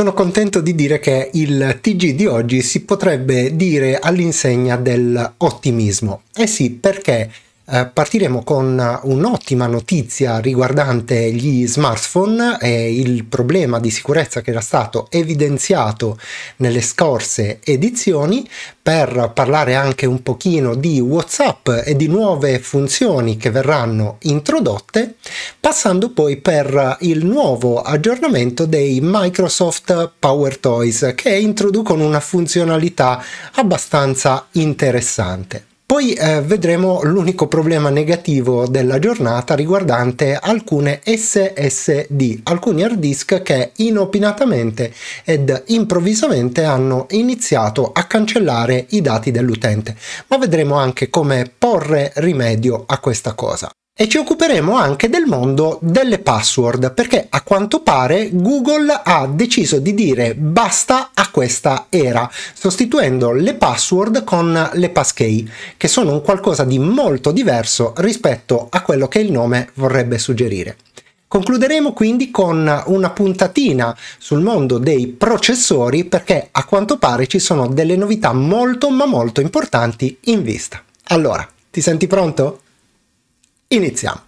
sono contento di dire che il TG di oggi si potrebbe dire all'insegna dell'ottimismo. Eh sì, perché eh, partiremo con un'ottima notizia riguardante gli smartphone e il problema di sicurezza che era stato evidenziato nelle scorse edizioni per parlare anche un pochino di WhatsApp e di nuove funzioni che verranno introdotte, passando poi per il nuovo aggiornamento dei Microsoft Power Toys che introducono una funzionalità abbastanza interessante poi eh, vedremo l'unico problema negativo della giornata riguardante alcune SSD, alcuni hard disk che inopinatamente ed improvvisamente hanno iniziato a cancellare i dati dell'utente, ma vedremo anche come porre rimedio a questa cosa e ci occuperemo anche del mondo delle password perché a quanto pare Google ha deciso di dire basta a questa era sostituendo le password con le passkey che sono un qualcosa di molto diverso rispetto a quello che il nome vorrebbe suggerire. Concluderemo quindi con una puntatina sul mondo dei processori perché a quanto pare ci sono delle novità molto ma molto importanti in vista. Allora, ti senti pronto? Iniziamo.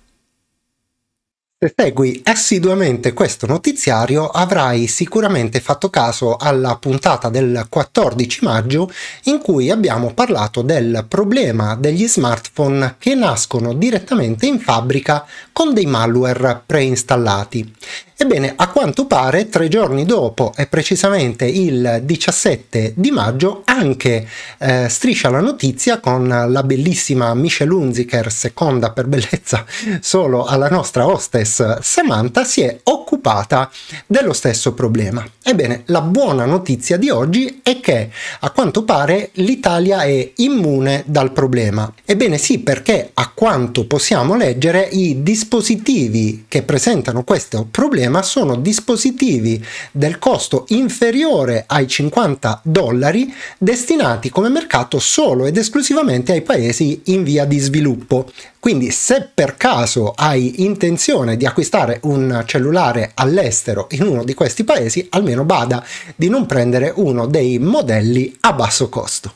Se segui assiduamente questo notiziario avrai sicuramente fatto caso alla puntata del 14 maggio in cui abbiamo parlato del problema degli smartphone che nascono direttamente in fabbrica con dei malware preinstallati Ebbene, a quanto pare, tre giorni dopo, e precisamente il 17 di maggio, anche eh, striscia la notizia con la bellissima Michelle Hunziker, seconda per bellezza solo alla nostra hostess Samantha, si è occupata dello stesso problema. Ebbene, la buona notizia di oggi è che, a quanto pare, l'Italia è immune dal problema. Ebbene sì, perché a quanto possiamo leggere, i dispositivi che presentano questo problema ma sono dispositivi del costo inferiore ai 50 dollari destinati come mercato solo ed esclusivamente ai paesi in via di sviluppo. Quindi se per caso hai intenzione di acquistare un cellulare all'estero in uno di questi paesi, almeno bada di non prendere uno dei modelli a basso costo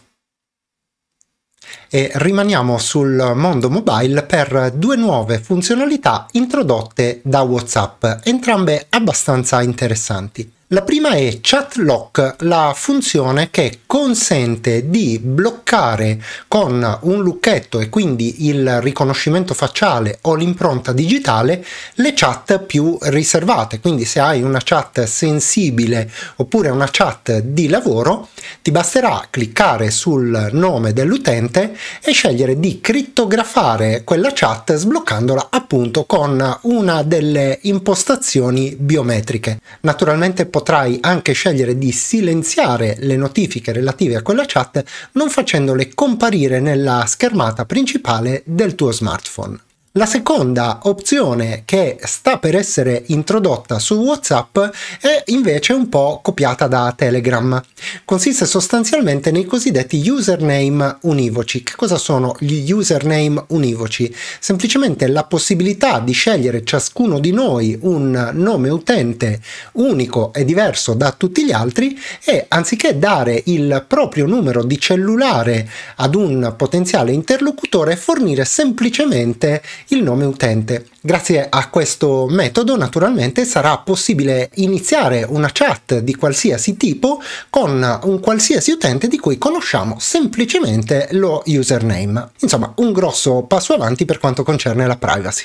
e rimaniamo sul mondo mobile per due nuove funzionalità introdotte da WhatsApp, entrambe abbastanza interessanti. La prima è Chat Lock, la funzione che consente di bloccare con un lucchetto e quindi il riconoscimento facciale o l'impronta digitale le chat più riservate. Quindi se hai una chat sensibile oppure una chat di lavoro, ti basterà cliccare sul nome dell'utente e scegliere di crittografare quella chat sbloccandola appunto con una delle impostazioni biometriche. Naturalmente potrai anche scegliere di silenziare le notifiche relative a quella chat non facendole comparire nella schermata principale del tuo smartphone. La seconda opzione che sta per essere introdotta su WhatsApp è invece un po' copiata da Telegram. Consiste sostanzialmente nei cosiddetti username univoci. Che cosa sono gli username univoci? Semplicemente la possibilità di scegliere ciascuno di noi un nome utente unico e diverso da tutti gli altri e anziché dare il proprio numero di cellulare ad un potenziale interlocutore, fornire semplicemente il nome utente. Grazie a questo metodo naturalmente sarà possibile iniziare una chat di qualsiasi tipo con un qualsiasi utente di cui conosciamo semplicemente lo username. Insomma, un grosso passo avanti per quanto concerne la privacy.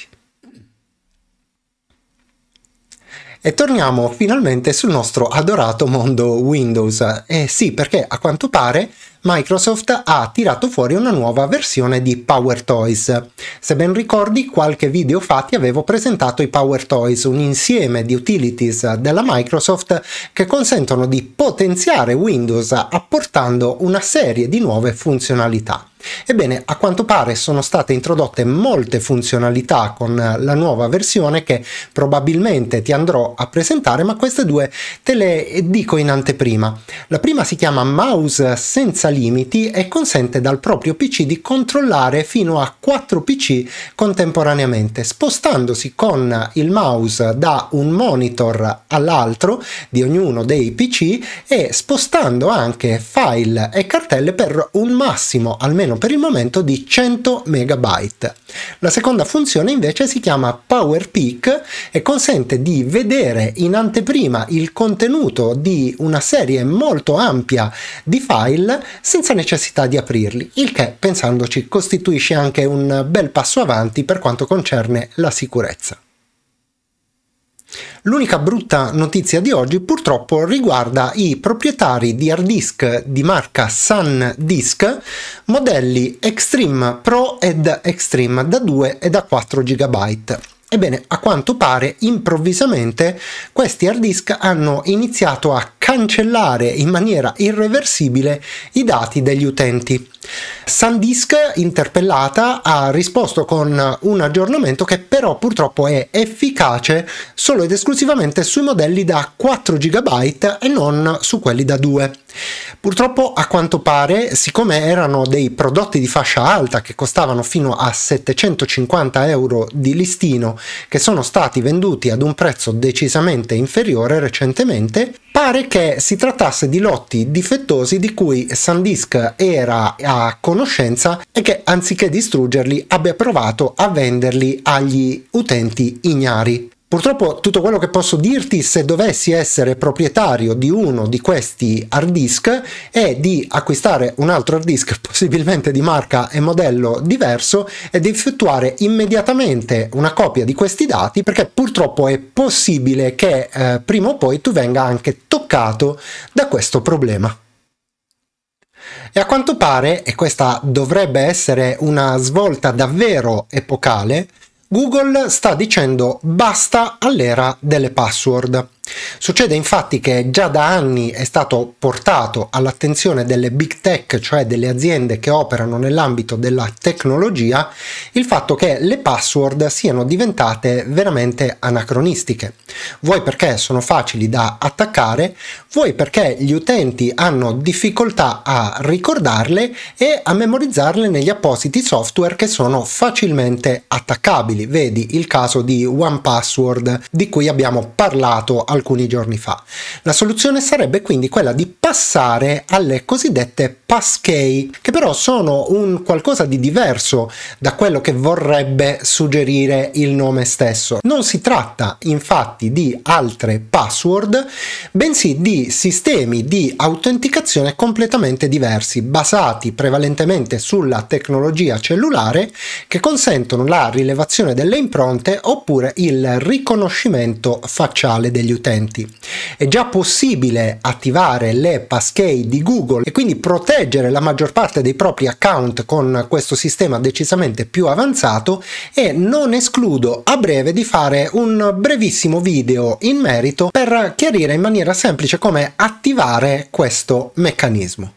E torniamo finalmente sul nostro adorato mondo Windows. Eh sì, perché a quanto pare Microsoft ha tirato fuori una nuova versione di Power Toys. Se ben ricordi, qualche video fa ti avevo presentato i Power Toys, un insieme di utilities della Microsoft che consentono di potenziare Windows apportando una serie di nuove funzionalità. Ebbene, a quanto pare sono state introdotte molte funzionalità con la nuova versione che probabilmente ti andrò a presentare, ma queste due te le dico in anteprima. La prima si chiama Mouse senza limiti e consente dal proprio PC di controllare fino a 4 PC contemporaneamente, spostandosi con il mouse da un monitor all'altro di ognuno dei PC e spostando anche file e cartelle per un massimo almeno almeno per il momento di 100 MB. La seconda funzione invece si chiama Power Peak e consente di vedere in anteprima il contenuto di una serie molto ampia di file senza necessità di aprirli, il che pensandoci costituisce anche un bel passo avanti per quanto concerne la sicurezza. L'unica brutta notizia di oggi purtroppo riguarda i proprietari di hard disk di marca SanDisk, modelli Extreme Pro ed Extreme da 2 e da 4 GB. Ebbene, a quanto pare, improvvisamente, questi hard disk hanno iniziato a cancellare in maniera irreversibile i dati degli utenti. SanDisk, interpellata, ha risposto con un aggiornamento che però purtroppo è efficace solo ed esclusivamente sui modelli da 4 GB e non su quelli da 2. Purtroppo a quanto pare, siccome erano dei prodotti di fascia alta che costavano fino a 750 euro di listino, che sono stati venduti ad un prezzo decisamente inferiore recentemente, pare che si trattasse di lotti difettosi di cui SanDisk era a conoscenza e che anziché distruggerli abbia provato a venderli agli utenti ignari. Purtroppo tutto quello che posso dirti se dovessi essere proprietario di uno di questi hard disk è di acquistare un altro hard disk possibilmente di marca e modello diverso ed effettuare immediatamente una copia di questi dati perché purtroppo è possibile che eh, prima o poi tu venga anche toccato da questo problema. E a quanto pare, e questa dovrebbe essere una svolta davvero epocale, Google sta dicendo basta all'era delle password. Succede infatti che già da anni è stato portato all'attenzione delle big tech, cioè delle aziende che operano nell'ambito della tecnologia, il fatto che le password siano diventate veramente anacronistiche. Vuoi perché sono facili da attaccare, vuoi perché gli utenti hanno difficoltà a ricordarle e a memorizzarle negli appositi software che sono facilmente attaccabili. Vedi il caso di One di cui abbiamo parlato al alcuni giorni fa. La soluzione sarebbe quindi quella di passare alle cosiddette passkey, che però sono un qualcosa di diverso da quello che vorrebbe suggerire il nome stesso. Non si tratta infatti di altre password, bensì di sistemi di autenticazione completamente diversi, basati prevalentemente sulla tecnologia cellulare che consentono la rilevazione delle impronte oppure il riconoscimento facciale degli utenti utenti. È già possibile attivare le passkey di Google e quindi proteggere la maggior parte dei propri account con questo sistema decisamente più avanzato e non escludo a breve di fare un brevissimo video in merito per chiarire in maniera semplice come attivare questo meccanismo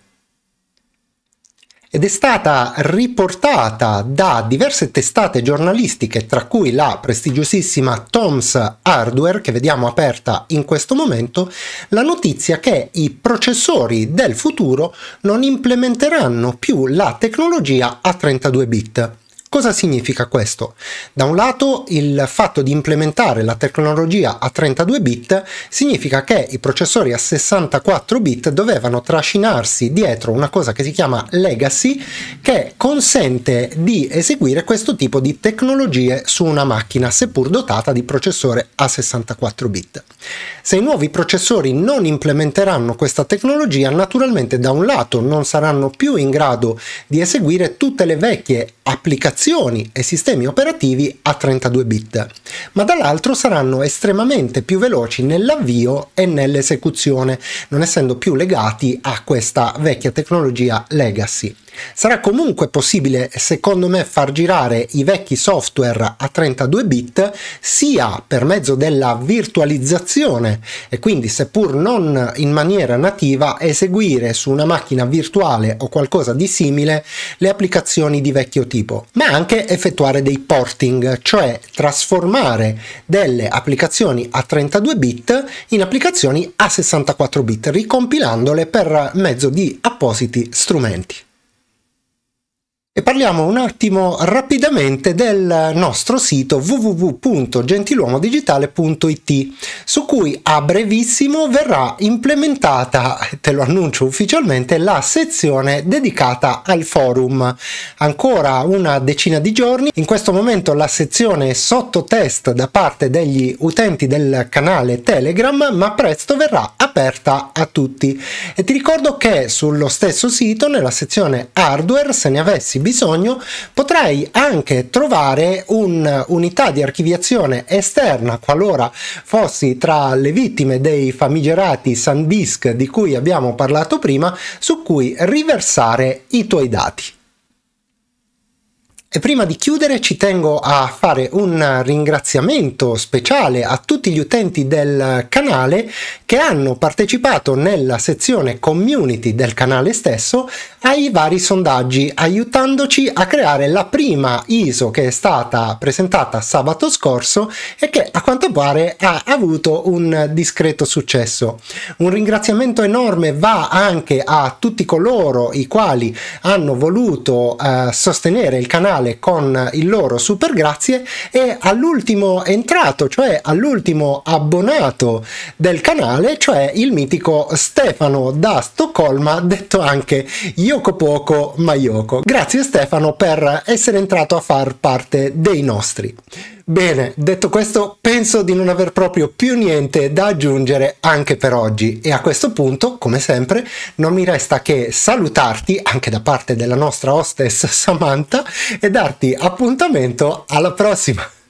ed è stata riportata da diverse testate giornalistiche, tra cui la prestigiosissima Tom's Hardware, che vediamo aperta in questo momento, la notizia che i processori del futuro non implementeranno più la tecnologia a 32 bit. Cosa significa questo? Da un lato il fatto di implementare la tecnologia a 32 bit significa che i processori a 64 bit dovevano trascinarsi dietro una cosa che si chiama legacy che consente di eseguire questo tipo di tecnologie su una macchina seppur dotata di processore a 64 bit. Se i nuovi processori non implementeranno questa tecnologia naturalmente da un lato non saranno più in grado di eseguire tutte le vecchie applicazioni applicazioni e sistemi operativi a 32 bit, ma dall'altro saranno estremamente più veloci nell'avvio e nell'esecuzione, non essendo più legati a questa vecchia tecnologia legacy. Sarà comunque possibile, secondo me, far girare i vecchi software a 32 bit sia per mezzo della virtualizzazione e quindi, seppur non in maniera nativa, eseguire su una macchina virtuale o qualcosa di simile le applicazioni di vecchio tipo, ma anche effettuare dei porting, cioè trasformare delle applicazioni a 32 bit in applicazioni a 64 bit, ricompilandole per mezzo di appositi strumenti. E parliamo un attimo rapidamente del nostro sito www.gentiluomodigitale.it su cui a brevissimo verrà implementata, te lo annuncio ufficialmente, la sezione dedicata al forum. Ancora una decina di giorni, in questo momento la sezione è sotto test da parte degli utenti del canale Telegram, ma presto verrà aperta a tutti. E ti ricordo che sullo stesso sito, nella sezione hardware, se ne avessi bisogno, potrei anche trovare un'unità di archiviazione esterna qualora fossi tra le vittime dei famigerati SanDisk di cui abbiamo parlato prima, su cui riversare i tuoi dati. E prima di chiudere ci tengo a fare un ringraziamento speciale a tutti gli utenti del canale che hanno partecipato nella sezione community del canale stesso ai vari sondaggi aiutandoci a creare la prima ISO che è stata presentata sabato scorso e che a quanto pare ha avuto un discreto successo. Un ringraziamento enorme va anche a tutti coloro i quali hanno voluto eh, sostenere il canale finale con il loro super grazie e all'ultimo entrato, cioè all'ultimo abbonato del canale, cioè il mitico Stefano da Stoccolma, detto anche Yoko Poco Mayoko. Grazie Stefano per essere entrato a far parte dei nostri. Bene, detto questo, penso di non aver proprio più niente da aggiungere anche per oggi e a questo punto, come sempre, non mi resta che salutarti anche da parte della nostra hostess Samantha e darti appuntamento alla prossima.